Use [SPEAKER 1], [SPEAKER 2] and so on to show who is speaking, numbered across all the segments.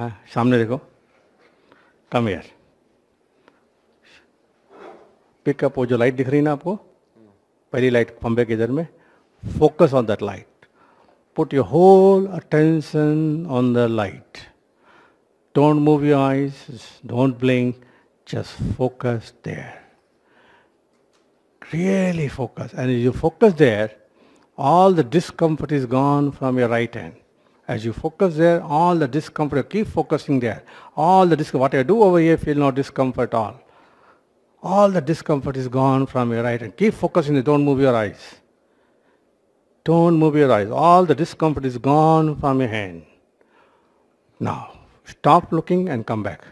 [SPEAKER 1] हाँ सामने देखो कम यार पिकअप वो जो लाइट दिख रही ना आपको पहली लाइट फंबे के इधर में focus on that light put your whole attention on the light don't move your eyes don't blink just focus there really focus and you focus there all the discomfort is gone from your right hand As you focus there, all the discomfort, keep focusing there. All the discomfort, what I do over here, feel no discomfort at all. All the discomfort is gone from your right hand. Keep focusing there, don't move your eyes. Don't move your eyes. All the discomfort is gone from your hand. Now, stop looking and come back.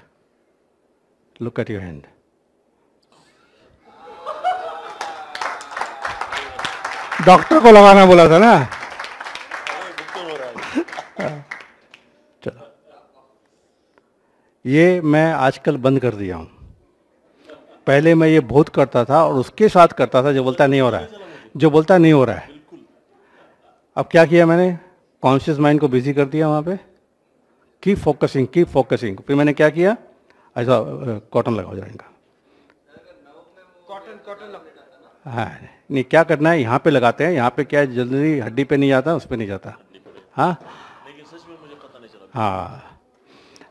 [SPEAKER 1] Look at your hand. Doctor को लगाना बोला था ना चलो ये मैं आजकल बंद कर दिया हूँ पहले मैं ये बहुत करता था और उसके साथ करता था जो बोलता नहीं हो रहा है जो बोलता नहीं हो रहा है अब क्या किया मैंने कॉन्शियस माइंड को बिजी कर दिया वहाँ पे की फोकसिंग की फोकसिंग फिर मैंने क्या किया ऐसा कॉटन लगाओ जाएगा कॉटन कॉटन हाँ नहीं क्या करना है यहाँ पे लगाते हैं यहाँ पे क्या है जल्दी हड्डी पे नहीं जाता उस पर नहीं जाता हाँ हाँ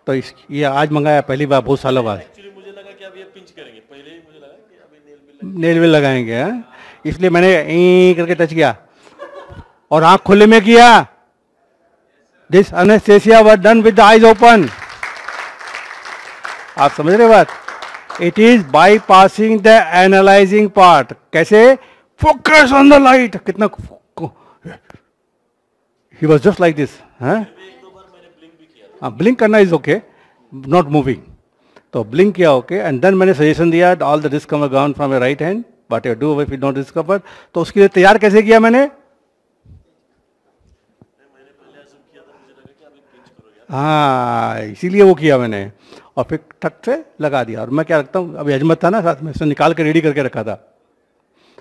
[SPEAKER 1] तो इस ये आज मंगाया पहली बार बहुत सालों बाद नेल भी लगाएंगे हैं हाँ। इसलिए मैंने करके टच किया और आंख खुले में किया this anaesthesia were done with the open आप समझ रहे बात it is by passing the analysing part कैसे फोकस ऑन द लाइट कितना he was just like this है ब्लिंक हाँ, करना इज ओके नॉट मूविंग तो ब्लिंक किया ओके एंड देन मैंने सजेशन दिया all the discomfort gone from a right hand but you do if you don't discover तो उसके लिए तैयार कैसे किया मैंने हाँ इसीलिए वो किया मैंने और फिर ठक से लगा दिया और मैं क्या रखता हूँ अभी अजमत था ना साथ में उसने निकाल के रेडी करके रखा था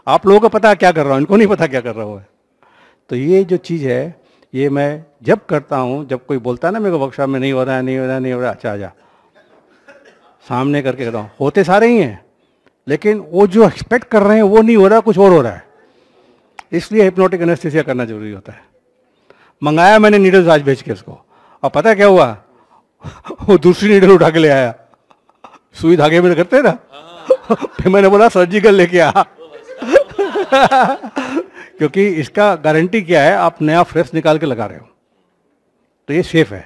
[SPEAKER 1] आप लोगों को पता क्या कर रहा हूँ इनको नहीं पता क्या कर रहा हूँ तो ये जो चीज़ है ये मैं जब करता हूँ जब कोई बोलता है ना मेरे को वर्कशॉप में नहीं हो रहा है नहीं हो रहा है नहीं हो रहा अच्छा आ जा सामने करके कर रहा हूँ होते सारे ही हैं लेकिन वो जो एक्सपेक्ट कर रहे हैं वो नहीं हो रहा कुछ और हो रहा है इसलिए हिप्नोटिक एनेस्थिसिया करना जरूरी होता है मंगाया मैंने नीडल्स आज भेज के उसको और पता है क्या हुआ वो दूसरी नीडल उठा के ले आया सुई धागे में करते ना हाँ। फिर मैंने बोला सर्जिकल लेके आ क्योंकि इसका गारंटी क्या है आप नया फ्रेश निकाल के लगा रहे हो तो ये सेफ है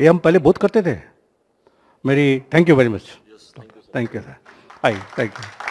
[SPEAKER 1] ये हम पहले बहुत करते थे मेरी thank you very much thank you sir I thank you